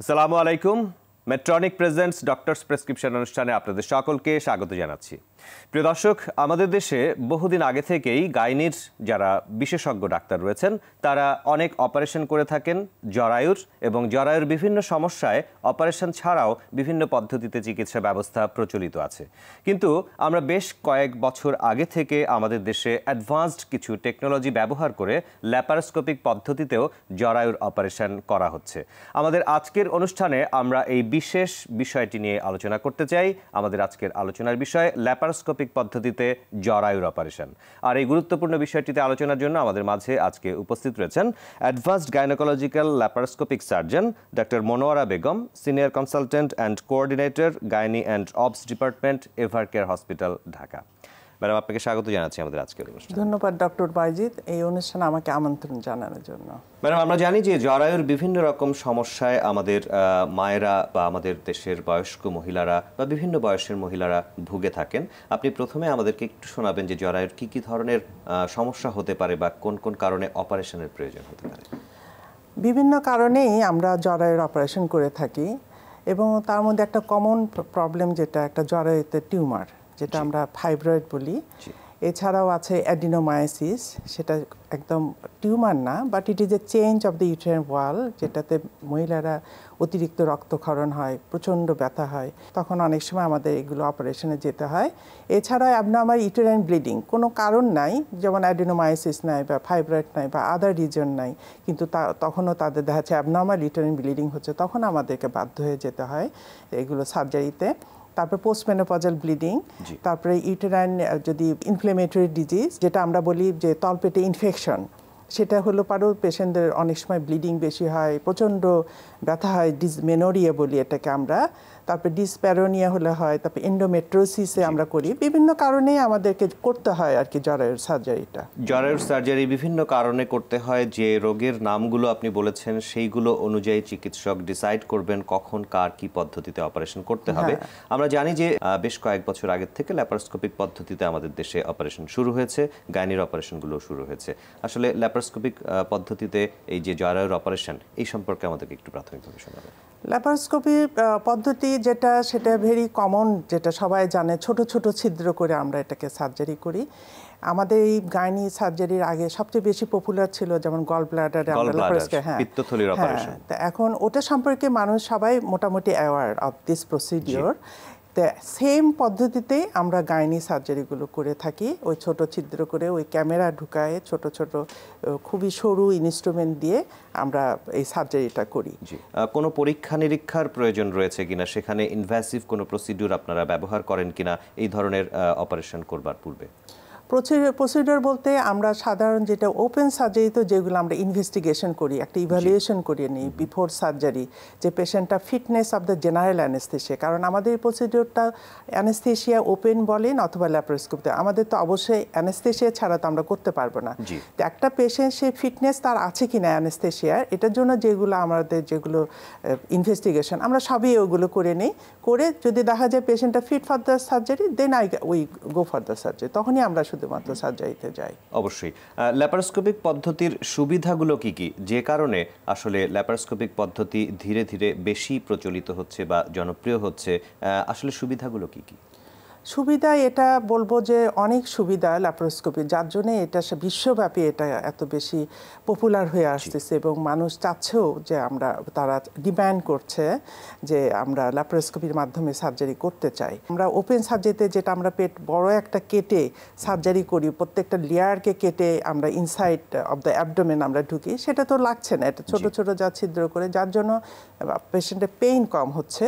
السلام عليكم মেট্রনিক presents doctors prescription অনুষ্ঠানে আপনাদের সকলকে স্বাগত জানাচ্ছি প্রিয় দর্শক আমাদের দেশে বহুদিন আগে থেকেই গাইনির যারা বিশেষজ্ঞ ডাক্তার রয়েছেন তারা অনেক অপারেশন করে থাকেন জরায়ুর এবং জরায়ুর বিভিন্ন সমস্যায় অপারেশন ছাড়াও বিভিন্ন পদ্ধতিতে চিকিৎসা ব্যবস্থা প্রচলিত আছে কিন্তু আমরা বেশ কয়েক বছর আগে থেকে আমাদের দেশে অ্যাডভান্সড কিছু টেকনোলজি ব্যবহার করে ল্যাপারোস্কোপিক পদ্ধতিতেও জরায়ুর অপারেশন করা হচ্ছে আমাদের আজকের অনুষ্ঠানে আমরা এই বিশেষ বিষয়টি নিয়ে আলোচনা করতে চাই আমাদের আজকের আলোচনার বিষয় ল্যাপারস্কোপিক পদ্ধতিতে জরায়ুর অপারেশন আর এই গুরুত্বপূর্ণ বিষয়টিতে আলোচনার জন্য আমাদের মাঝে আজকে উপস্থিত রয়েছেন advanced gynaecological laparoscopic surgeon doctor Monowara Begum senior consultant and coordinator gynae and obs department Evercare hospital Dhaka madam আপনাকে স্বাগত জানাচ্ছি আমাদের আজকের অনুষ্ঠানে ধন্যবাদ ডক্টর বাইজিৎ এই অনুষ্ঠানে আমাকে আমন্ত্রণ জানানোর জন্য ম্যাডাম আমরা জানি যে জরায়ুর বিভিন্ন রকম সমস্যায় আমাদের মায়েরা বা আমাদের দেশের বয়স্ক মহিলারা বা বিভিন্ন বয়সের মহিলারা ভুগে থাকেন আপনি প্রথমে আমাদেরকে একটু শোনাবেন যে জরায়ুর কি কি ধরনের সমস্যা হতে পারে বা কোন কোন কারণে অপারেশনের প্রয়োজন হতে পারে বিভিন্ন কারণেই আমরা জরায়ুর অপারেশন করে থাকি এবং তার মধ্যে একটা কমন প্রবলেম যেটা একটা জরায়ুতে টিউমার যেটা আমরা ফাইব্রয়েড বলি এছাড়াও আছে অ্যাডিনোমায়াসিস সেটা একদম টিউমার না but it is a change of the uterine wall যেটাতে মহিলারা অতিরিক্ত রক্তক্ষরণ হয় প্রচণ্ড ব্যথা হয় তখন অনেক সময় আমাদের এগুলো অপারেশনে যেতে হয় এছাড়াও আমার ইউটেরাইন ব্লিডিং কোনো কারণ নাই যেমন অ্যাডিনোমায়াসিস নাই বা ফাইব্রয়েড নাই বা আদার রিজন নাই কিন্তু তা তখনও তাদের দেখা যাচ্ছে অ্যাবনর্মাল ইউটেরাইন ব্লিডিং হচ্ছে তখন আমাদেরকে বাধ্য হয়ে যেতে হয় এগুলো সার্জারিতে তারপর পোস্টমেনোপজাল ব্লিডিং তারপরে ইউটেরাইন যদি ইনফ্লেমেটরি ডিজিজ যেটা আমরা বলি যে তলপেটে ইনফেকশন সেটা হলো পারো পেশেন্টদের অনেক সময় ব্লিডিং বেশি হয় প্রচণ্ড ব্যথা হয় ডিজ মেনোরিয়া বলি এটাকে আমরা তারপর ডিসপ্যারোনিয়া হলে হয় তারপর এন্ডোমেট্রোসিসে আমরা করি বিভিন্ন কারণেই আমাদেরকে করতে হয় আর কি জরায়ুর সার্জারিটা জরায়ুর সার্জারি বিভিন্ন কারণে করতে হয় যে রোগের নামগুলো আপনি বলেছেন সেইগুলো অনুযায়ী চিকিৎসক ডিসাইড করবেন কখন কার কি পদ্ধতিতে অপারেশন করতে হবে হ্যাঁ। আমরা জানি যে বেশ কয়েক বছর আগের থেকে ল্যাপারোস্কোপিক পদ্ধতিতে আমাদের দেশে অপারেশন শুরু হয়েছে গাইনির অপারেশনগুলো শুরু হয়েছে আসলে ল্যাপারোস্কোপিক পদ্ধতিতে এই যে জরায়ুর অপারেশন এই সম্পর্কে আমাদেরকে একটু প্রাথমিকভাবে শোনাবেন ল্যাপারোস্কোপি পদ্ধতি যেটা সেটা ভেরি কমন যেটা সবাই জানে ছোট ছোট ছিদ্র করে আমরা এটাকে সার্জারি করি আমাদের এই গাইনি সার্জারির আগে সবচেয়ে বেশি পপুলার ছিল যেমন গল ব্লাডার হ্যাঁ, হ্যাঁ এখন ওটা সম্পর্কে মানুষ সবাই মোটামুটি aware of this procedure same পদ্ধতিতে আমরা গাইনি সার্জারিগুলো করে থাকি ওই ছোট ছিদ্র করে ওই ক্যামেরা ঢুকায়ে ছোট ছোট খুবই সরু ইনস্ট্রুমেন্ট দিয়ে আমরা এই সার্জারিটা করি কোনো পরীক্ষা নিরীক্ষার প্রয়োজন রয়েছে কিনা সেখানে ইনভ্যাসিভ কোনো প্রসিডিউর আপনারা ব্যবহার করেন কিনা এই ধরনের অপারেশন করবার পূর্বে প্রসিডিওর বলতে আমরা সাধারণ যেটা ওপেন সার্জারি তো যেগুলো আমরা ইনভেস্টিগেশন করি একটা ইভ্যালুয়েশন করিয়ে নিই বিফোর সার্জারি যে পেশেন্টটা fitness of the general anaesthesia কারণ আমাদের প্রসিডিওরটা অ্যানেস্থেশিয়া ওপেন বলেন অথবা ল্যাপারোস্কোপতে আমাদের তো অবশ্যই অ্যানেস্থেশিয়া ছাড়া তো আমরা করতে পারবো না তো একটা পেশেন্ট সে ফিটনেস তার আছে কি না অ্যানেস্থেশিয়ার এটার জন্য যেগুলো আমাদের যেগুলো ইনভেস্টিগেশন আমরা সবই ওগুলো করে নিই করে যদি দেখা যায় পেশেন্টটা fit for the surgery then I we go for the surgery তখনই আমরা শুধু শুধুমাত্র সার্জারিতে যাই অবশ্যই ল্যাপারোস্কোপিক পদ্ধতির সুবিধাগুলো কি কি যে কারণে আসলে ল্যাপারোস্কোপিক পদ্ধতি ধীরে ধীরে বেশি প্রচলিত হচ্ছে বা জনপ্রিয় হচ্ছে আসলে সুবিধাগুলো কি কি সুবিধা এটা বলবো যে অনেক সুবিধা ল্যাপ্রোস্কোপি যার জন্য এটা বিশ্বব্যাপী এটা এত বেশি পপুলার হয়ে আসতেছে এবং মানুষ চাচ্ছেও যে আমরা তারা ডিম্যান্ড করছে যে আমরা ল্যাপ্রোস্কোপির মাধ্যমে সার্জারি করতে চাই আমরা ওপেন সার্জারিতে যেটা আমরা পেট বড় একটা কেটে সার্জারি করি প্রত্যেকটা লেয়ারকে কেটে আমরা ইনসাইড অব দ্য অ্যাবডোমেন আমরা ঢুকি সেটা তো লাগছে না এটা ছোট ছোট যা ছিদ্র করে যার জন্য পেশেন্টের পেইন কম হচ্ছে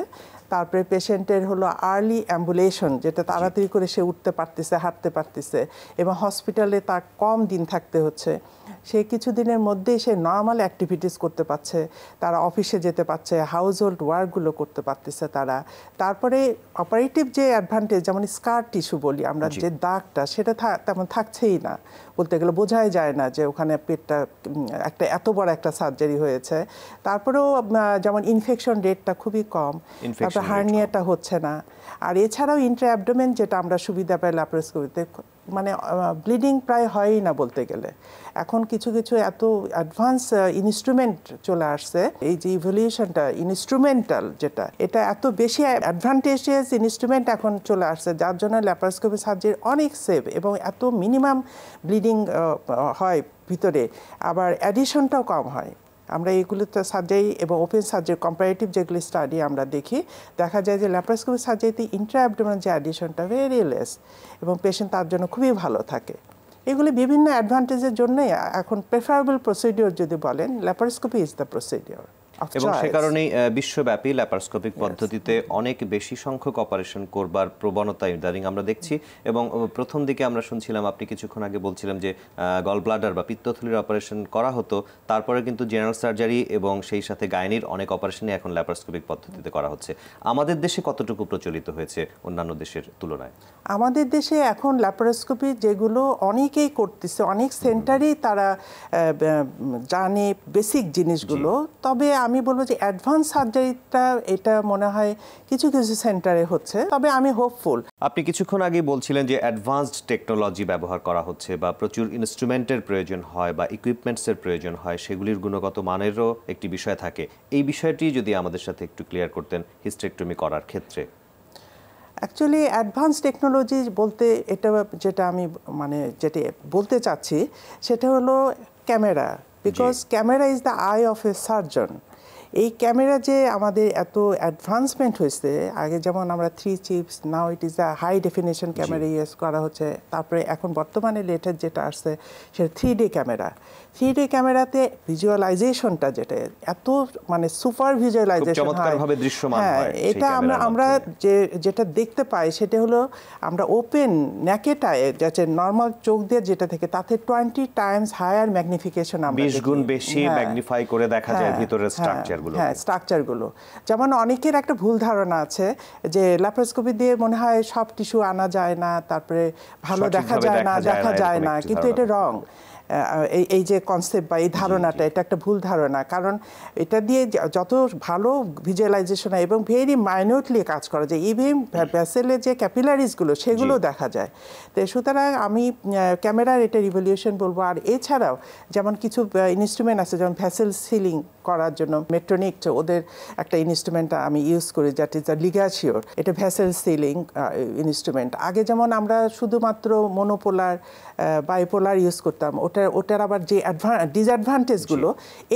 তারপরে পেশেন্টের হলো আর্লি অ্যাম্বুলেশন যেটা তাড়াতাড়ি করে সে উঠতে পারতেছে হাঁটতে পারতেছে এবং হসপিটালে তার কম দিন থাকতে হচ্ছে সে কিছুদিনের মধ্যেই সে নর্মাল অ্যাক্টিভিটিস করতে পারছে তারা অফিসে যেতে পারছে হাউস হোল্ড ওয়ার্কগুলো করতে পারতেছে তারা তারপরে অপারেটিভ যে অ্যাডভান্টেজ যেমন স্কার টিস্যু বলি আমরা যে দাগটা সেটা তেমন থাকছেই না বলতে গেলে বোঝাই যায় না যে ওখানে পেটটা একটা এত বড় একটা সার্জারি হয়েছে তারপরেও যেমন ইনফেকশন রেটটা খুবই কম তারপরে হার্নিয়াটা হচ্ছে না আর এছাড়াও ইন্ট্রাঅ্যাবডোমেন যেটা আমরা সুবিধা পাই ল্যাপ্রোস্কোপিতে মানে ব্লিডিং প্রায় হয়ই না বলতে গেলে এখন কিছু কিছু এত অ্যাডভান্স ইনস্ট্রুমেন্ট চলে আসছে এই যে ইভলিউশনটা ইনস্ট্রুমেন্টাল যেটা এটা এত বেশি অ্যাডভান্টেজিয়াস ইনস্ট্রুমেন্ট এখন চলে আসছে যার জন্য ল্যাপারোস্কোপি সার্জারি অনেক সেভ এবং এত মিনিমাম ব্লিডিং হয় ভিতরে আবার অ্যাডিশনটাও কম হয় আমরা এইগুলো সার্জারি এবং ওপেন সার্জারি কম্পারেটিভ যেগুলি স্টাডি আমরা দেখি দেখা যায় যে ল্যাপ্রোস্কোপি সার্জারিতে ইন্ট্রা যে অ্যাডিশনটা ভেরি লেস এবং পেশেন্ট তার জন্য খুবই ভালো থাকে এগুলি বিভিন্ন অ্যাডভান্টেজের জন্যই এখন প্রেফারেবল প্রসিডিওর যদি বলেন ল্যাপারোস্কোপি ইজ দ্য প্রসিডিওর এবং সে কারণেই বিশ্বব্যাপী ল্যাপারস্কোপিক পদ্ধতিতে অনেক বেশি সংখ্যক অপারেশন করবার প্রবণতা ইদানিং আমরা দেখছি এবং প্রথম দিকে আমরা শুনছিলাম আপনি কিছুক্ষণ আগে বলছিলাম যে গল ব্লাডার বা পিত্তথলির অপারেশন করা হতো তারপরে কিন্তু জেনারেল সার্জারি এবং সেই সাথে গাইনির অনেক অপারেশনই এখন ল্যাপারস্কোপিক পদ্ধতিতে করা হচ্ছে আমাদের দেশে কতটুকু প্রচলিত হয়েছে অন্যান্য দেশের তুলনায় আমাদের দেশে এখন ল্যাপারোস্কোপি যেগুলো অনেকেই করতেছে অনেক সেন্টারেই তারা জানে বেসিক জিনিসগুলো তবে আমি আমি বলবো যে অ্যাডভান্স সার্জারিটা এটা মনে হয় কিছু কিছু সেন্টারে হচ্ছে তবে আমি হোপফুল আপনি কিছুক্ষণ আগে বলছিলেন যে অ্যাডভান্সড টেকনোলজি ব্যবহার করা হচ্ছে বা প্রচুর ইনস্ট্রুমেন্টের প্রয়োজন হয় বা ইকুইপমেন্টসের প্রয়োজন হয় সেগুলির গুণগত মানেরও একটি বিষয় থাকে এই বিষয়টি যদি আমাদের সাথে একটু ক্লিয়ার করতেন হিস্টেক্টমি করার ক্ষেত্রে অ্যাকচুয়ালি অ্যাডভান্স টেকনোলজি বলতে এটা যেটা আমি মানে যেটা বলতে চাচ্ছি সেটা হলো camera because camera is the eye of a surgeon এই ক্যামেরা যে আমাদের এত অ্যাডভান্সমেন্ট হয়েছে আগে যেমন আমরা three chips now it is a high definition camera use করা হচ্ছে তারপরে এখন বর্তমানে লেটেস্ট যেটা আসছে সেটা থ্রি ডি ক্যামেরা থ্রিডি ক্যামেরাতে ভিজুয়ালাইজেশনটা যেটা এত মানে সুপার ভিজুয়ালাইজেশন চমৎকারভাবে দৃশ্যমান হ্যাঁ, হয় এটা আমরা আমরা যে যেটা দেখতে পাই সেটা হলো আমরা ওপেন ন্যাকেটায় যাচ্ছে নর্মাল চোখ দিয়ে যেটা থেকে তাতে টোয়েন্টি টাইমস হায়ার ম্যাগনিফিকেশন আমরা বিশ গুণ বেশি ম্যাগনিফাই করে দেখা যায় হ্যাঁ, ভিতরের স্ট্রাকচারগুলো হ্যাঁ স্ট্রাকচারগুলো হ্যাঁ, যেমন অনেকের একটা ভুল ধারণা আছে যে ল্যাপারোস্কোপি দিয়ে মনে হয় সব টিস্যু আনা যায় না তারপরে ভালো দেখা যায় না দেখা যায় না কিন্তু এটা রং এই যে কনসেপ্ট বা এই ধারণাটা এটা একটা ভুল ধারণা কারণ এটা দিয়ে যত ভালো ভিজুয়ালাইজেশন এবং ভেরি মাইনটলি কাজ করা যায় ইভিএম ভ্যাসেলের যে ক্যাপিলারিজগুলো সেগুলো দেখা যায় তো সুতরাং আমি ক্যামেরার এটা রিভলিউশন বলবো আর এছাড়াও যেমন কিছু ইনস্ট্রুমেন্ট আছে যেমন ভ্যাসেল সিলিং করার জন্য মেট্রোনিক ওদের একটা ইনস্ট্রুমেন্ট আমি ইউজ করি দ্যাট ইজ দ্য লিগাশিওর এটা ভ্যাসেল সিলিং ইনস্ট্রুমেন্ট আগে যেমন আমরা শুধুমাত্র মনোপোলার বাইপোলার ইউজ করতাম ওটার ওটার আবার যে ডিসঅ্যাডভান্টেজগুলো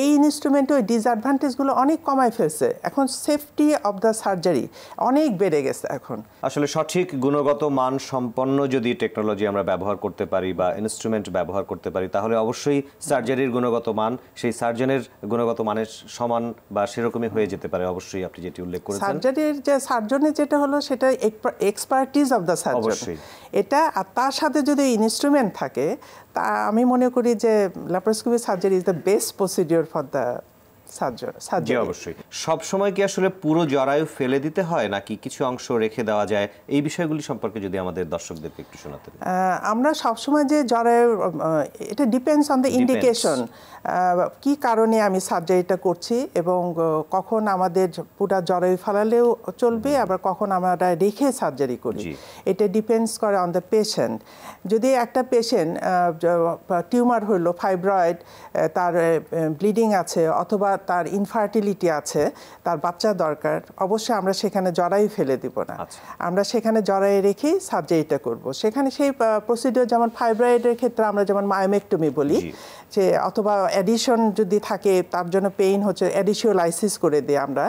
এই ইনস্ট্রুমেন্টে ওই ডিসঅ্যাডভান্টেজগুলো অনেক কমায় ফেলছে এখন সেফটি অফ দ্য সার্জারি অনেক বেড়ে গেছে এখন আসলে সঠিক গুণগত মান সম্পন্ন যদি টেকনোলজি আমরা ব্যবহার করতে পারি বা ইনস্ট্রুমেন্ট ব্যবহার করতে পারি তাহলে অবশ্যই সার্জারির গুণগত মান সেই সার্জনের গুণগত মান মানে সমান বা সেরকমই হয়ে যেতে পারে অবশ্যই আপনি যেটি উল্লেখ করেছেন সার্জারির যে সার্জনের যেটা হলো সেটা এক্সপার্টিস অফ দ্য সার্জন অবশ্যই এটা আর তার সাথে যদি ইনস্ট্রুমেন্ট থাকে তা আমি মনে করি যে laparoscopy surgery is the best procedure for the সাত জোড়া জি অবশ্যই সব সময় কি আসলে পুরো জরায়ু ফেলে দিতে হয় নাকি কিছু অংশ রেখে দেওয়া যায় এই বিষয়গুলি সম্পর্কে যদি আমাদের দর্শকদেরকে একটু শোনাতেন আমরা সব সময় যে জরায়ু এটা ডিপেন্ডস অন দ্য ইন্ডিকেশন কি কারণে আমি সার্জারিটা করছি এবং কখন আমাদের পুরা জরায়ু ফেলালেও চলবে আবার কখন আমরা রেখে সার্জারি করি এটা ডিপেন্ডস করে অন দ্য পেশেন্ট যদি একটা পেশেন্ট টিউমার হইলো ফাইব্রয়েড তার ব্লিডিং আছে অথবা তার ইনফার্টিলিটি আছে তার বাচ্চা দরকার অবশ্যই আমরা সেখানে জড়াই ফেলে দিব না আচ্ছা। আমরা সেখানে জড়াই রেখে সার্জারিটা করব। সেখানে সেই প্রসিডিওর যেমন ফাইব্রয়েডের ক্ষেত্রে আমরা যেমন মায়োমেকটমি বলি যে অথবা অ্যাডিশন যদি থাকে তার জন্য পেইন হচ্ছে অ্যাডিশিওলাইসিস করে দিই আমরা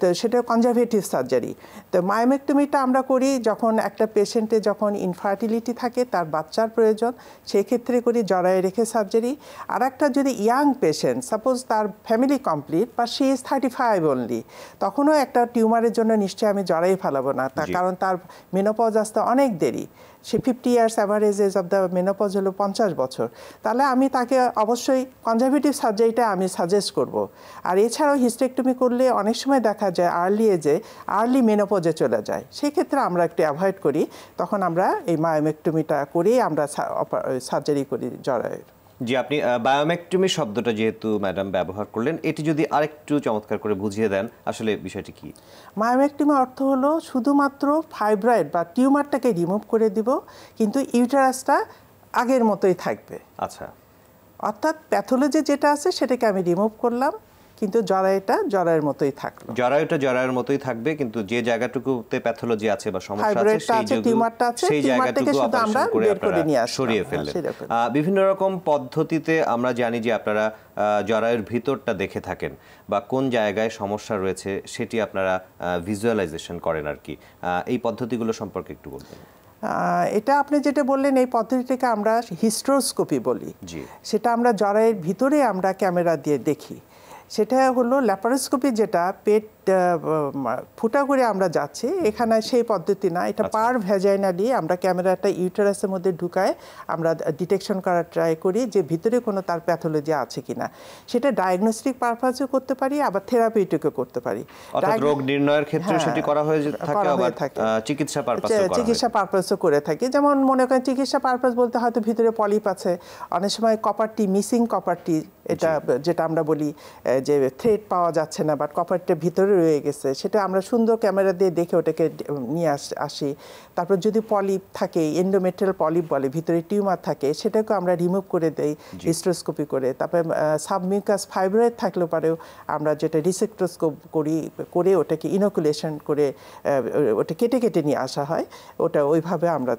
তো সেটা কনজারভেটিভ সার্জারি তো মায়োমেকটমিটা আমরা করি যখন একটা পেশেন্টে যখন ইনফার্টিলিটি থাকে তার বাচ্চার প্রয়োজন সেক্ষেত্রে করি জরায়ে রেখে সার্জারি আর একটা যদি ইয়াং পেশেন্ট সাপোজ তার ফ্যামিলি ফুলি কমপ্লিট বা she is thirty five only তখনও একটা টিউমারের জন্য নিশ্চয়ই আমি জড়াই ফেলাবো না তার কারণ তার মেনোপজ আসতে অনেক দেরি সে fifty years averages of the menopause হলো পঞ্চাশ বছর তাহলে আমি তাকে অবশ্যই কনজারভেটিভ সার্জারিটা আমি সাজেস্ট করব। আর এছাড়াও হিস্টেকটমি করলে অনেক সময় দেখা যায় আর্লি এজে আর্লি মেনোপজে চলে যায় সেক্ষেত্রে আমরা একটু অ্যাভয়েড করি তখন আমরা এই মায়োমেকটমিটা করেই আমরা সার্জারি করি জরায়ের জি আপনি বায়োমেকটমি শব্দটা যেহেতু ম্যাডাম ব্যবহার করলেন এটি যদি আরেকটু চমৎকার করে বুঝিয়ে দেন আসলে বিষয়টি কি বায়োমেকটমি অর্থ হলো শুধুমাত্র ফাইব্রয়েড বা টিউমারটাকে রিমুভ করে দিব কিন্তু ইউটারাসটা আগের মতোই থাকবে আচ্ছা অর্থাৎ প্যাথোলজি যেটা আছে সেটাকে আমি রিমুভ করলাম কিন্তু জরায়ুটা জরায়ের মতোই থাকলো জরায়ুটা জরায়ের মতোই থাকবে কিন্তু যে জায়গাটুকুতে প্যাথোলজি আছে বা সমস্যা আছে সেই টিউমারটা আছে সেই জায়গাটুকু শুধু আমরা বের করে নিয়ে আসি সরিয়ে হ্যাঁ, ফেলে বিভিন্ন রকম পদ্ধতিতে আমরা জানি যে আপনারা জরায়ুর ভিতরটা দেখে থাকেন বা কোন জায়গায় সমস্যা রয়েছে সেটি আপনারা ভিজুয়ালাইজেশন করেন আর কি এই পদ্ধতিগুলো সম্পর্কে একটু বলবেন এটা আপনি যেটা বললেন এই পদ্ধতিটাকে আমরা হিস্ট্রোস্কোপি বলি সেটা আমরা জরায়ের ভিতরে আমরা ক্যামেরা দিয়ে দেখি সেটা হলো ল্যাপারোস্কোপি যেটা পেট ফুটা করে আমরা যাচ্ছি এখানে সেই পদ্ধতি না এটা আচ্ছা। পার ভ্যাজাইনালি আমরা ক্যামেরাটা ইউটারাসের মধ্যে ঢুকায় আমরা ডিটেকশন করার ট্রাই করি যে ভিতরে কোনো তার প্যাথোলজি আছে কিনা সেটা ডায়াগনস্টিক পারপাসেও করতে পারি আবার থেরাপিউটিকও করতে পারি রোগ নির্ণয়ের ক্ষেত্রে হ্যাঁ, সেটি করা হয়ে থাকে চিকিৎসা পারপাসে চিকিৎসা পারপাসও করে থাকি যেমন মনে করেন চিকিৎসা পারপাস বলতে হয়তো ভিতরে পলিপ আছে অনেক সময় কপারটি মিসিং কপারটি এটা যেটা আমরা বলি যে থ্রেড পাওয়া যাচ্ছে না বাট কপারটা ভিতরে ভিতরে রয়ে গেছে সেটা আমরা সুন্দর ক্যামেরা দিয়ে দেখে ওটাকে নিয়ে আসি তারপর যদি পলিপ থাকে এন্ডোমেট্রিয়াল পলিপ বলে ভিতরে টিউমার থাকে সেটাকে আমরা রিমুভ করে দেই হিস্ট্রোস্কোপি করে তারপরে সাবমিউকাস ফাইব্রয়েড থাকলে পারেও আমরা যেটা রিসেক্ট্রোস্কোপ করি করে ওটাকে ইনোকুলেশন করে ওটা কেটে কেটে নিয়ে আসা হয় ওটা ওইভাবে আমরা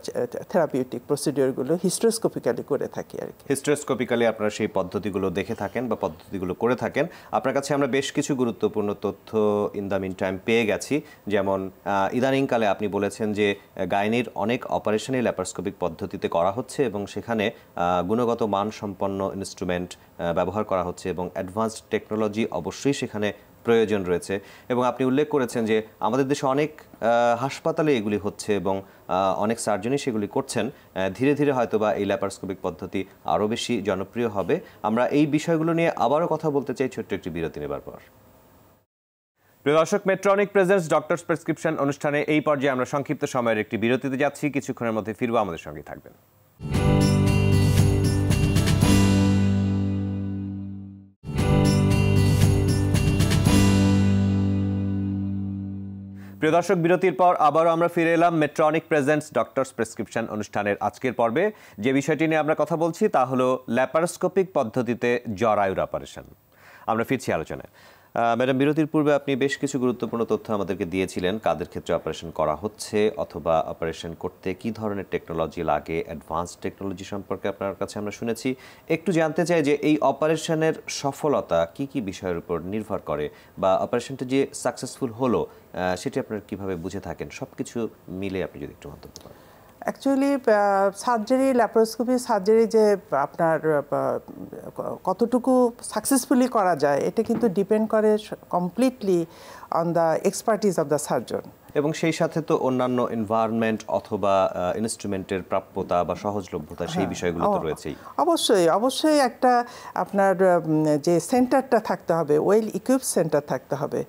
থেরাপিউটিক প্রসিডিওরগুলো হিস্ট্রোস্কোপিক্যালি করে থাকি আর কি হিস্ট্রোস্কোপিক্যালি আপনারা সেই পদ্ধতিগুলো দেখে থাকেন বা পদ্ধতিগুলো করে থাকেন আপনার কাছে আমরা বেশ কিছু গুরুত্বপূর্ণ তথ্য ইন দ্য মিন টাইম পেয়ে গেছি যেমন ইদানিংকালে আপনি বলেছেন যে গাইনির অনেক অপারেশনই ল্যাপারস্কোপিক পদ্ধতিতে করা হচ্ছে এবং সেখানে গুণগত মান সম্পন্ন ইনস্ট্রুমেন্ট ব্যবহার করা হচ্ছে এবং অ্যাডভান্সড টেকনোলজি অবশ্যই সেখানে প্রয়োজন রয়েছে এবং আপনি উল্লেখ করেছেন যে আমাদের দেশে অনেক হাসপাতালে এগুলি হচ্ছে এবং অনেক সার্জনই সেগুলি করছেন ধীরে ধীরে হয়তো বা এই ল্যাপারস্কোপিক পদ্ধতি আরও বেশি জনপ্রিয় হবে আমরা এই বিষয়গুলো নিয়ে আবারও কথা বলতে চাই ছোট্ট একটি বিরতি নেবার পর প্রিয় দর্শক মেট্রনিক প্রেজেন্স ডক্টরস প্রেসক্রিপশন অনুষ্ঠানে এই পর্যায়ে আমরা সংক্ষিপ্ত সময়ের একটি বিরতিতে যাচ্ছি কিছুক্ষণের মধ্যে ফিরবো আমাদের সঙ্গে থাকবেন প্রিয় দর্শক বিরতির পর আবারও আমরা ফিরে এলাম মেট্রনিক প্রেজেন্স ডক্টরস প্রেসক্রিপশন অনুষ্ঠানের আজকের পর্বে যে বিষয়টি নিয়ে আমরা কথা বলছি তা হলো ল্যাপারোস্কোপিক পদ্ধতিতে জরায়ুর অপারেশন আমরা ফিরছি আলোচনায় ম্যাডাম বিরতির পূর্বে আপনি বেশ কিছু গুরুত্বপূর্ণ তথ্য আমাদেরকে দিয়েছিলেন কাদের ক্ষেত্রে অপারেশন করা হচ্ছে অথবা অপারেশন করতে কি ধরনের টেকনোলজি লাগে অ্যাডভান্স টেকনোলজি সম্পর্কে আপনার কাছে আমরা শুনেছি একটু জানতে চাই যে এই অপারেশনের সফলতা কি কি বিষয়ের উপর নির্ভর করে বা অপারেশনটা যে সাকসেসফুল হলো সেটি আপনারা কিভাবে বুঝে থাকেন সব কিছু মিলে আপনি যদি একটু মন্তব্য করেন অ্যাকচুয়ালি সার্জারি ল্যাপারোস্কোপি সার্জারি যে আপনার কতটুকু সাকসেসফুলি করা যায় এটা কিন্তু ডিপেন্ড করে completely on the expertise of the surgeon এবং সেই সাথে তো অন্যান্য এনভায়রনমেন্ট অথবা ইনস্ট্রুমেন্টের প্রাপ্যতা বা সহজলভ্যতা সেই হ্যাঁ, বিষয়গুলো তো রয়েছেই অবশ্যই অবশ্যই একটা আপনার যে সেন্টারটা থাকতে হবে ওয়েল ইকুইপ সেন্টার থাকতে হবে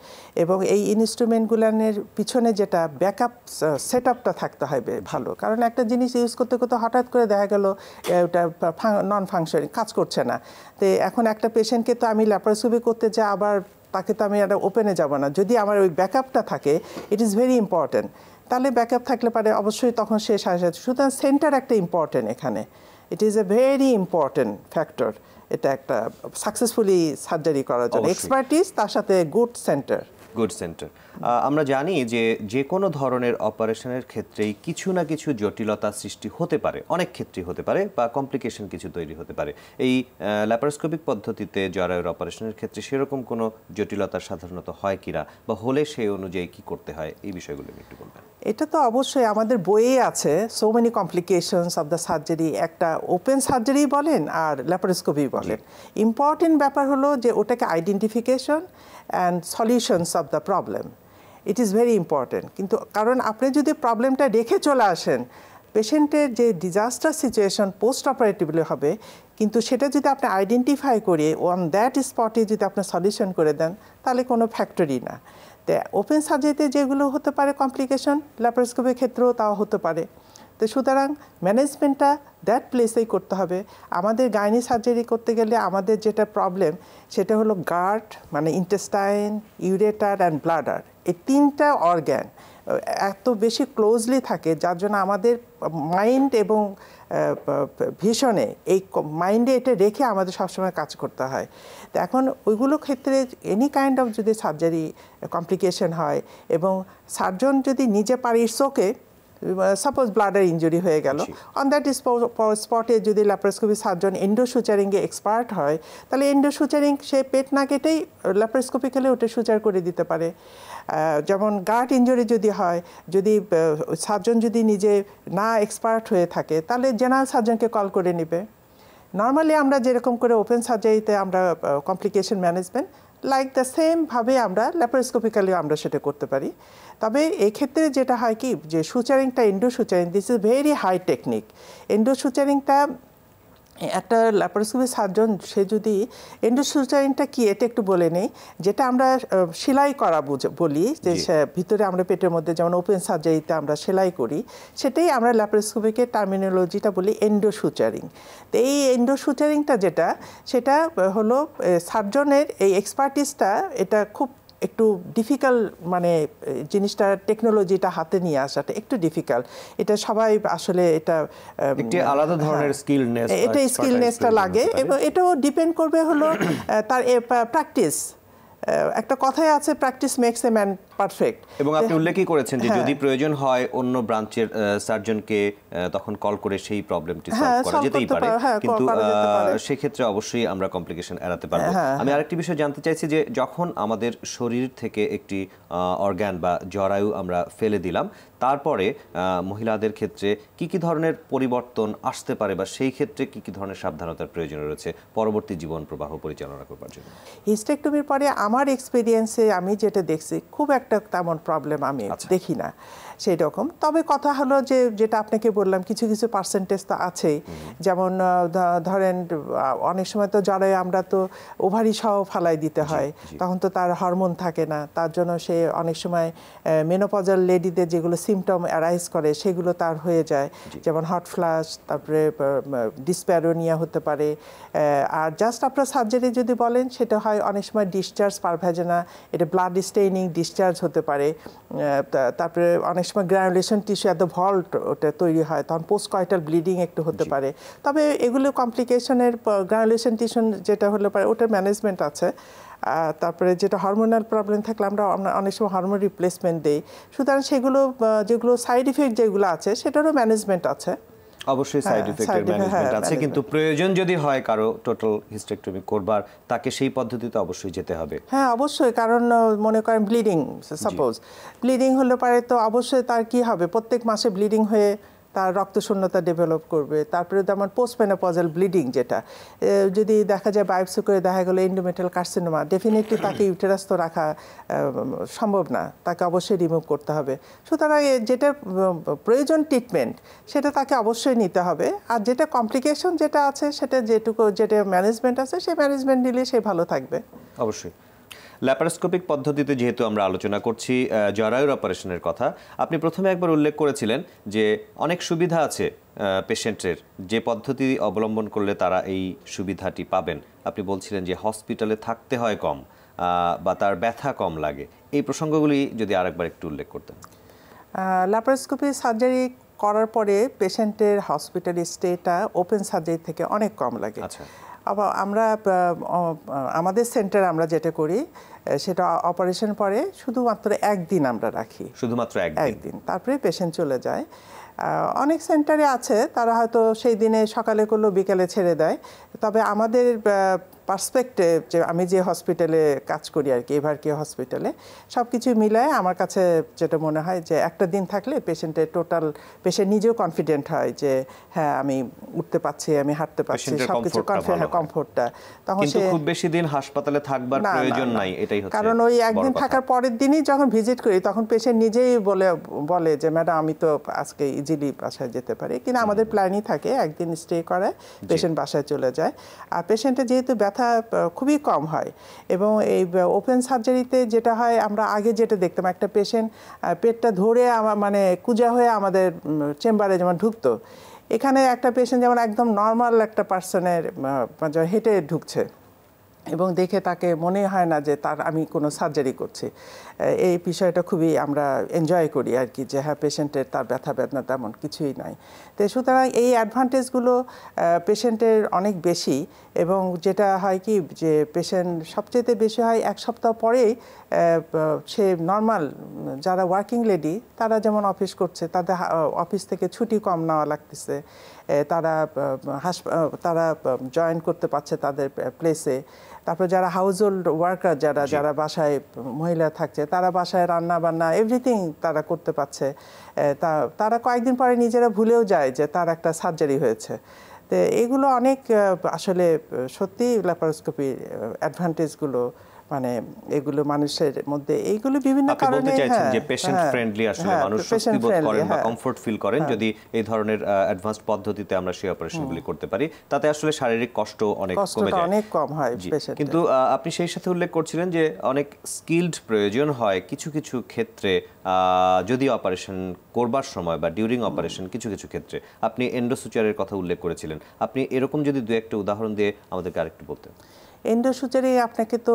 এবং এই ইনস্ট্রুমেন্টগুলানের পিছনে যেটা ব্যাকআপ সেট আপটা থাকতে হবে ভালো কারণ একটা জিনিস ইউজ করতে করতে হঠাৎ করে দেখা গেল ওটা নন ফাংশন কাজ করছে না তো এখন একটা পেশেন্টকে তো আমি ল্যাপারোস্কোপি করতে যা আবার তাকে তো আমি একটা ওপেনে যাব না যদি আমার ওই ব্যাকআপটা থাকে ইট ইজ ভেরি ইম্পর্ট্যান্ট তাহলে ব্যাকআপ থাকলে পারে অবশ্যই তখন সে আসে সাথে সুতরাং সেন্টার একটা ইম্পর্ট্যান্ট এখানে it is a very important factor এটা একটা সাকসেসফুলি সার্জারি করার জন্য এক্সপার্টিস তার সাথে গুড সেন্টার গুড সেন্টার আমরা জানি যে যে কোনো ধরনের অপারেশনের ক্ষেত্রেই কিছু না কিছু জটিলতা সৃষ্টি হতে পারে অনেক ক্ষেত্রেই হতে পারে বা কমপ্লিকেশন কিছু তৈরি হতে পারে এই ল্যাপারোস্কোপিক পদ্ধতিতে জরায়ুর অপারেশনের ক্ষেত্রে সেরকম কোনো জটিলতা সাধারণত হয় কিনা বা হলে সেই অনুযায়ী কি করতে হয় এই বিষয়গুলো একটু বলবেন এটা তো অবশ্যই আমাদের বইয়ে আছে so many complications of the surgery একটা ওপেন সার্জারি বলেন আর ল্যাপারোস্কোপি বলেন ইম্পর্টেন্ট ব্যাপার হলো যে ওটাকে identification and solutions of the problem it is very important কিন্তু কারণ আপনি যদি প্রবলেমটা রেখে চলে আসেন পেশেন্টের যে ডিজাস্টার সিচুয়েশন পোস্ট অপারেটিভলি হবে কিন্তু সেটা যদি আপনি আইডেন্টিফাই করে অন দ্যাট স্পটে যদি আপনি সলিউশন করে দেন তাহলে কোনো ফ্যাক্টরি না তো ওপেন সার্জারিতে যেগুলো হতে পারে কমপ্লিকেশন ল্যাপারোস্কোপের ক্ষেত্রেও তাও হতে পারে তো সুতরাং ম্যানেজমেন্টটা দ্যাট প্লেসেই করতে হবে আমাদের গাইনি সার্জারি করতে গেলে আমাদের যেটা প্রবলেম সেটা হলো গার্ড মানে ইন্টেস্টাইন ইউরেটার অ্যান্ড ব্লাডার এই তিনটা অর্গ্যান এত বেশি ক্লোজলি থাকে যার জন্য আমাদের মাইন্ড এবং ভীষণে এই মাইন্ডে এটা রেখে আমাদের সবসময় কাজ করতে হয় তো এখন ওইগুলো ক্ষেত্রে এনি কাইন্ড অফ যদি সার্জারি কমপ্লিকেশন হয় এবং সার্জন যদি নিজে পারে ইটস ওকে সাপোজ ব্লাডের ইঞ্জুরি হয়ে গেল অন দ্যাট স্পটে যদি ল্যাপারোস্কোপি সার্জন এন্ডো সুচারিংয়ে এক্সপার্ট হয় তাহলে এন্ডো সুচারিং সে পেট না কেটেই ল্যাপারোস্কোপিক্যালি ওটা সুচার করে দিতে পারে যেমন গার্ড ইঞ্জুরি যদি হয় যদি সার্জন যদি নিজে না এক্সপার্ট হয়ে থাকে তাহলে জেনারেল সার্জনকে কল করে নেবে নর্মালি আমরা যেরকম করে ওপেন সার্জারিতে আমরা কমপ্লিকেশন ম্যানেজমেন্ট লাইক দ্য সেমভাবে আমরা ল্যাপারোস্কোপিক্যালিও আমরা সেটা করতে পারি তবে এক্ষেত্রে যেটা হয় কি যে সুচারিংটা endo suturing this is very high technique endo সুচারিংটা একটা ল্যাপারোস্কোপি সার্জন সে যদি এন্ডোসুচারিনটা কি এটা একটু বলে নেই যেটা আমরা সেলাই করা বলি যে ভিতরে আমরা পেটের মধ্যে যেমন ওপেন সার্জারিতে আমরা সেলাই করি সেটাই আমরা ল্যাপারোস্কোপিকে টার্মিনোলজিটা বলি এন্ডোসুচারিং তো এই এন্ডোসুচারিংটা যেটা সেটা হলো সার্জনের এই এক্সপার্টিসটা এটা খুব একটু ডিফিকাল্ট মানে জিনিসটা টেকনোলজিটা হাতে নিয়ে আসাটা একটু ডিফিকাল্ট এটা সবাই আসলে এটা একটি আলাদা হ্যাঁ। ধরনের স্কিলনেস এটা স্কিলনেসটা লাগে এবং এটাও ডিপেন্ড করবে হলো তার প্র্যাকটিস একটা কথাই আছে practice makes a man perfect এবং আপনি উল্লেখই করেছেন যে হ্যাঁ। যদি প্রয়োজন হয় অন্য ব্রাঞ্চের সার্জনকে তখন কল করে সেই প্রবলেমটি সলভ হ্যাঁ, করা যেতেই পারে হ্যাঁ, কিন্তু সেক্ষেত্রে অবশ্যই আমরা কমপ্লিকেশন এড়াতে পারব আমি আরেকটি বিষয় জানতে চাইছি যে যখন আমাদের শরীর থেকে একটি অর্গান বা জরায়ু আমরা ফেলে দিলাম তারপরে মহিলাদের ক্ষেত্রে কি কি ধরনের পরিবর্তন আসতে পারে বা সেই ক্ষেত্রে কি কি ধরনের সাবধানতার প্রয়োজন রয়েছে পরবর্তী জীবন প্রবাহ পরিচালনা করবার জন্য হিস্টেক্টমির পরে আমার এক্সপিরিয়েন্সে আমি যেটা দেখছি খুব একটা তেমন প্রবলেম আমি আচ্ছা। দেখি না সেই রকম তবে কথা হলো যে যেটা আপনাকে বললাম কিছু কিছু পার্সেন্টেজ তো আছেই যেমন ধরেন অনেক সময় তো জ্বরে আমরা তো ওভারি সহ ফালাই দিতে হয় তখন তো তার হরমোন থাকে না তার জন্য সে অনেক সময় মেনোপজাল লেডিদের যেগুলো সিমটম অ্যারাইজ করে সেগুলো তার হয়ে যায় যেমন হট ফ্লাশ তারপরে ডিসপ্যারোনিয়া হতে পারে আর জাস্ট আপনার সার্জারি যদি বলেন সেটা হয় অনেক সময় ডিসচার্জ পারভেজেনা এটা ব্লাড স্টেইনিং ডিসচার্জ হতে পারে তারপরে অনেক সময় গ্রানুলেশন টিস্যু এত ভল্ট ওটা তৈরি হয় তখন পোস্ট কয়টাল ব্লিডিং একটু হতে পারে তবে এগুলো কমপ্লিকেশনের গ্রানুলেশন টিস্যু যেটা হলে পারে ওটার ম্যানেজমেন্ট আছে তারপরে যেটা হরমোনাল প্রবলেম থাকলে আমরা অনেক সময় হরমোন রিপ্লেসমেন্ট দিই সুতরাং সেগুলো যেগুলো সাইড ইফেক্ট যেগুলো আছে সেটারও ম্যানেজমেন্ট আছে অবশ্যই সাইড ইফেক্টের ম্যানেজমেন্ট আছে কিন্তু প্রয়োজন যদি হয় কারো টোটাল হিস্টেক্টমি করবার তাকে সেই পদ্ধতিতে অবশ্যই যেতে হবে হ্যাঁ অবশ্যই কারণ মনে করেন ব্লিডিং সাপোজ ব্লিডিং হলে পারে তো অবশ্যই তার কি হবে প্রত্যেক মাসে ব্লিডিং হয়ে তার রক্তশূন্যতা ডেভেলপ করবে তারপরে যেমন পোস্টমেনোপজাল ব্লিডিং যেটা যদি দেখা যায় বায়োপসি করে দেখা গেলো ইন্ডোমেটাল কার্সিনোমা ডেফিনেটলি তাকে ইউটেরাস তো রাখা সম্ভব না তাকে অবশ্যই রিমুভ করতে হবে সুতরাং যেটা প্রয়োজন ট্রিটমেন্ট সেটা তাকে অবশ্যই নিতে হবে আর যেটা কমপ্লিকেশন যেটা আছে সেটা যেটুকু যেটা ম্যানেজমেন্ট আছে সেই ম্যানেজমেন্ট নিলে সে ভালো থাকবে অবশ্যই ল্যাপারোস্কোপিক পদ্ধতিতে যেহেতু আমরা আলোচনা করছি জরায়ুর অপারেশনের কথা আপনি প্রথমে একবার উল্লেখ করেছিলেন যে অনেক সুবিধা আছে পেশেন্টের যে পদ্ধতি অবলম্বন করলে তারা এই সুবিধাটি পাবেন আপনি বলছিলেন যে হসপিটালে থাকতে হয় কম বা তার ব্যথা কম লাগে এই প্রসঙ্গগুলি যদি আরেকবার একটু উল্লেখ করতেন ল্যাপারোস্কোপি সার্জারি করার পরে পেশেন্টের হসপিটাল স্টেটা ওপেন সার্জারি থেকে অনেক কম লাগে আচ্ছা। আবার আমরা আমাদের সেন্টার আমরা যেটা করি সেটা অপারেশন পরে শুধুমাত্র একদিন আমরা রাখি শুধুমাত্র একদিন তারপরে পেশেন্ট চলে যায় অনেক সেন্টারে আছে তারা হয়তো সেই দিনে সকালে করলেও বিকালে ছেড়ে দেয় তবে আমাদের পার্সপেক্টিভ যে আমি যে হসপিটালে কাজ করি আর কি এভার কি হসপিটালে সব কিছু মিলায় আমার কাছে যেটা মনে হয় যে একটা দিন থাকলে পেশেন্টের টোটাল পেশেন্ট নিজেও কনফিডেন্ট হয় যে হ্যাঁ আমি উঠতে পাচ্ছি আমি হাঁটতে পারছি সব কিছু কমফোর্টটা তখন সে খুব বেশি দিন হাসপাতালে থাকবার প্রয়োজন নাই এটাই হচ্ছে কারণ ওই একদিন থাকার পরের দিনই যখন ভিজিট করি তখন পেশেন্ট নিজেই বলে বলে যে ম্যাডাম আমি তো আজকে ইজিলি বাসায় যেতে পারি কিন্তু আমাদের প্ল্যানই থাকে একদিন স্টে করে পেশেন্ট বাসায় চলে যায় আর পেশেন্টে যেহেতু ব্যথা খুবই কম হয় এবং এই ওপেন সার্জারিতে যেটা হয় আমরা আগে যেটা দেখতাম একটা পেশেন্ট পেটটা ধরে আমার মানে কুজা হয়ে আমাদের চেম্বারে যেমন ঢুকতো এখানে একটা পেশেন্ট যেমন একদম নর্মাল একটা পার্সনের হেঁটে ঢুকছে এবং দেখে তাকে মনে হয় না যে তার আমি কোনো সার্জারি করছি এই বিষয়টা খুবই আমরা এনজয় করি আর কি যে হ্যাঁ পেশেন্টের তার ব্যথা বেদনা তেমন কিছুই নাই তো সুতরাং এই অ্যাডভান্টেজগুলো পেশেন্টের অনেক বেশি এবং যেটা হয় কি যে পেশেন্ট সবচেয়ে বেশি হয় এক সপ্তাহ পরেই সে নর্মাল যারা ওয়ার্কিং লেডি তারা যেমন অফিস করছে তাদের অফিস থেকে ছুটি কম নেওয়া লাগতেছে তারা হাসপ তারা জয়েন করতে পারছে তাদের প্লেসে তারপর যারা হাউস হোল্ড ওয়ার্কার যারা যারা বাসায় মহিলা থাকছে তারা বাসায় রান্না বান্না এভরিথিং তারা করতে পারছে তারা কয়েকদিন পরে নিজেরা ভুলেও যায় যে তার একটা সার্জারি হয়েছে তো এগুলো অনেক আসলে সত্যি ল্যাপারোস্কোপির অ্যাডভান্টেজগুলো মানে এগুলো মানুষের মধ্যে এইগুলো বিভিন্ন কারণে বলতে চাইছেন যে পেশেন্ট হ্যাঁ, ফ্রেন্ডলি হ্যাঁ, আসলে হ্যাঁ, মানুষ স্বস্তি বোধ করেন বা কমফর্ট ফিল করেন যদি এই ধরনের অ্যাডভান্স পদ্ধতিতে আমরা সেই অপারেশনগুলি করতে পারি তাতে আসলে শারীরিক কষ্ট অনেক কমে যায় অনেক কম হয় কিন্তু আপনি সেই সাথে উল্লেখ করছিলেন যে অনেক স্কিলড প্রয়োজন হয় কিছু কিছু ক্ষেত্রে যদি অপারেশন করবার সময় বা ডিউরিং অপারেশন কিছু কিছু ক্ষেত্রে আপনি এন্ডোসুচারের কথা উল্লেখ করেছিলেন আপনি এরকম যদি দু একটা উদাহরণ দিয়ে আমাদেরকে আরেকটু বলতেন এন্ডো আপনাকে তো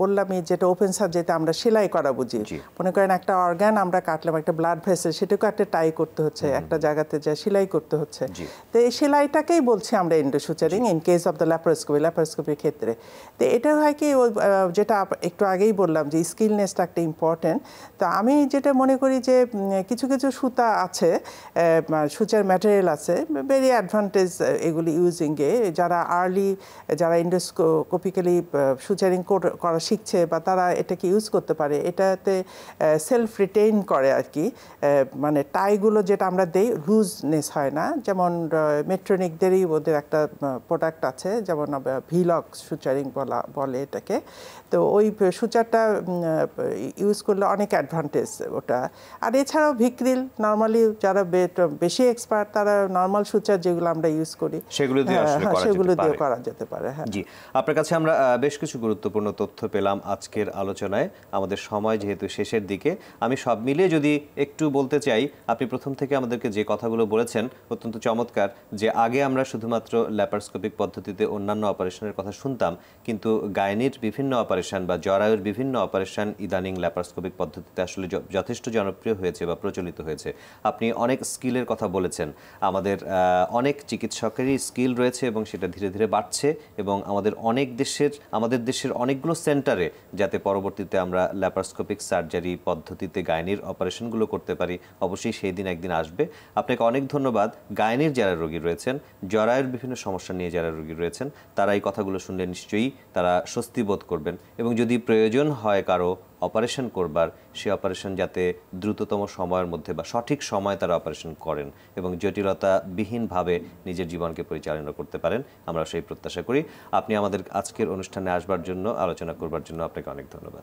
বললামই যেটা ওপেন সাবজেক্টে আমরা সেলাই করা বুঝি মনে করেন একটা অর্গান আমরা কাটলাম একটা ব্লাড ভেসেল সেটাকে একটা টাই করতে হচ্ছে একটা জায়গাতে যা সেলাই করতে হচ্ছে তো এই সেলাইটাকেই বলছি আমরা endo in case of the laparoscopy ল্যাপারোস্কোপির ক্ষেত্রে তো এটা হয় কি যেটা একটু আগেই বললাম যে স্কিলনেসটা একটা ইম্পর্টেন্ট তো আমি যেটা মনে করি যে কিছু কিছু সুতা আছে সুচার ম্যাটেরিয়াল আছে ভেরি অ্যাডভান্টেজ এগুলি ইউজিংয়ে যারা আর্লি যারা ইন্ডোস্কো কপিক্যালি সুচারিং uh, করা শিখছে বা তারা এটাকে ইউজ করতে পারে এটাতে সেলফ uh, রিটেইন করে আর কি uh, মানে টাইগুলো যেটা আমরা দেই লুজনেস হয় না যেমন মেট্রনিকদেরই ওদের একটা প্রোডাক্ট আছে যেমন ভিলক সুচারিং বলা বলে এটাকে তো ওই সুচারটা ইউজ করলে অনেক অ্যাডভান্টেজ ওটা আর এছাড়াও ভিক্রিল নর্মালি যারা বেশি এক্সপার্ট তারা নর্মাল সুচার যেগুলো আমরা ইউজ করি সেগুলো দিয়ে হ্যাঁ, হ্যাঁ, সেগুলো দিয়েও করা যেতে পারে হ্যাঁ জি আপনার কাছে আমরা বেশ কিছু গুরুত্বপূর্ণ তথ্য পেলাম আজকের আলোচনায় আমাদের সময় যেহেতু শেষের দিকে আমি সব মিলিয়ে যদি একটু বলতে চাই আপনি প্রথম থেকে আমাদেরকে যে কথাগুলো বলেছেন অত্যন্ত চমৎকার যে আগে আমরা শুধুমাত্র ল্যাপারস্কোপিক পদ্ধতিতে অন্যান্য অপারেশনের কথা শুনতাম কিন্তু গায়নির বিভিন্ন অপারেশন বা জরায়ুর বিভিন্ন অপারেশন ইদানিং ল্যাপারস্কোপিক পদ্ধতিতে আসলে যথেষ্ট জনপ্রিয় হয়েছে বা প্রচলিত হয়েছে আপনি অনেক স্কিলের কথা বলেছেন আমাদের অনেক চিকিৎসকেরই স্কিল রয়েছে এবং সেটা ধীরে ধীরে বাড়ছে এবং আমাদের অনেক দেশের আমাদের দেশের অনেকগুলো সেন্টারে যাতে পরবর্তীতে আমরা ল্যাপারস্কোপিক সার্জারি পদ্ধতিতে গায়নির অপারেশনগুলো করতে পারি অবশ্যই সেই দিন একদিন আসবে আপনাকে অনেক ধন্যবাদ গায়নির যারা রোগী রয়েছেন জরায়ের বিভিন্ন সমস্যা নিয়ে যারা রোগী রয়েছেন তারা এই কথাগুলো শুনলে নিশ্চয়ই তারা স্বস্তি বোধ করবেন এবং যদি প্রয়োজন হয় কারো অপারেশন করবার সে অপারেশন যাতে দ্রুততম সময়ের মধ্যে বা সঠিক সময়ে তারা অপারেশন করেন এবং জটিলতা বিহীনভাবে নিজের জীবনকে পরিচালনা করতে পারেন আমরা সেই প্রত্যাশা করি আপনি আমাদের আজকের অনুষ্ঠানে আসবার জন্য আলোচনা করবার জন্য আপনাকে অনেক ধন্যবাদ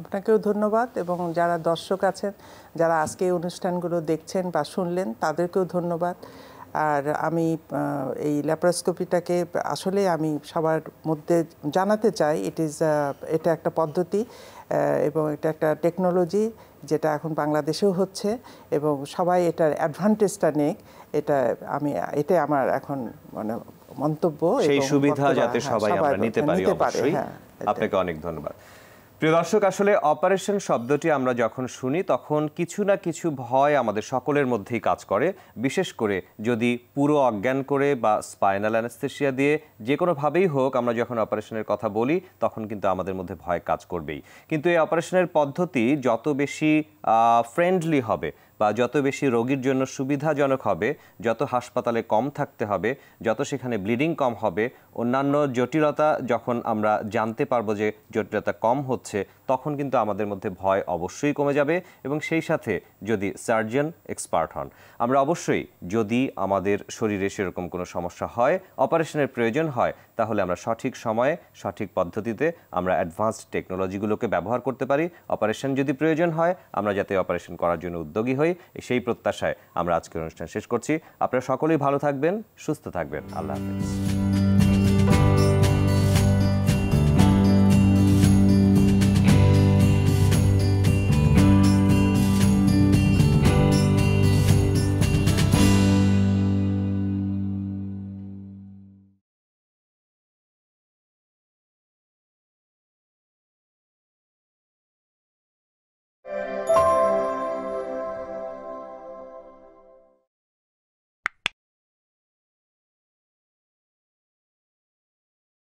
আপনাকেও ধন্যবাদ এবং যারা দর্শক আছেন যারা আজকে এই অনুষ্ঠানগুলো দেখছেন বা শুনলেন তাদেরকেও ধন্যবাদ আর আমি এই ল্যাপারোস্কোপিটাকে আসলে আমি সবার মধ্যে জানাতে চাই ইট ইজ এটা একটা পদ্ধতি এবং এটা একটা টেকনোলজি যেটা এখন বাংলাদেশেও হচ্ছে এবং সবাই এটার অ্যাডভান্টেজটা নেক এটা আমি এটাই আমার এখন মানে মন্তব্য সেই সুবিধা যাতে হ্যাঁ, সবাই আমরা নিতে পারি অবশ্যই হ্যাঁ, আপনাকে অনেক ধন্যবাদ প্রিয় দর্শক আসলে অপারেশন শব্দটি আমরা যখন শুনি তখন কিছু না কিছু ভয় আমাদের সকলের মধ্যেই কাজ করে বিশেষ করে যদি পুরো অজ্ঞান করে বা স্পাইনাল অ্যানাস্থেশিয়া দিয়ে যে কোনোভাবেই হোক আমরা যখন অপারেশনের কথা বলি তখন কিন্তু আমাদের মধ্যে ভয় কাজ করবেই কিন্তু এই অপারেশনের পদ্ধতি যত বেশি ফ্রেন্ডলি হবে বা যত বেশি রোগীর জন্য সুবিধাজনক হবে যত হাসপাতালে কম থাকতে হবে যত সেখানে ব্লিডিং কম হবে অন্যান্য জটিলতা যখন আমরা জানতে পারবো যে জটিলতা কম হচ্ছে তখন কিন্তু আমাদের মধ্যে ভয় অবশ্যই কমে যাবে এবং সেই সাথে যদি সার্জন এক্সপার্ট হন আমরা অবশ্যই যদি আমাদের শরীরে সেরকম কোনো সমস্যা হয় অপারেশনের প্রয়োজন হয় তাহলে আমরা সঠিক সময়ে সঠিক পদ্ধতিতে আমরা অ্যাডভান্সড টেকনোলজিগুলোকে ব্যবহার করতে পারি অপারেশন যদি প্রয়োজন হয় আমরা যাতে অপারেশন করার জন্য উদ্যোগী হই সেই প্রত্যাশায় আমরা আজকের অনুষ্ঠান শেষ করছি আপনারা সকলেই ভালো থাকবেন সুস্থ থাকবেন আল্লাহ হাফেজ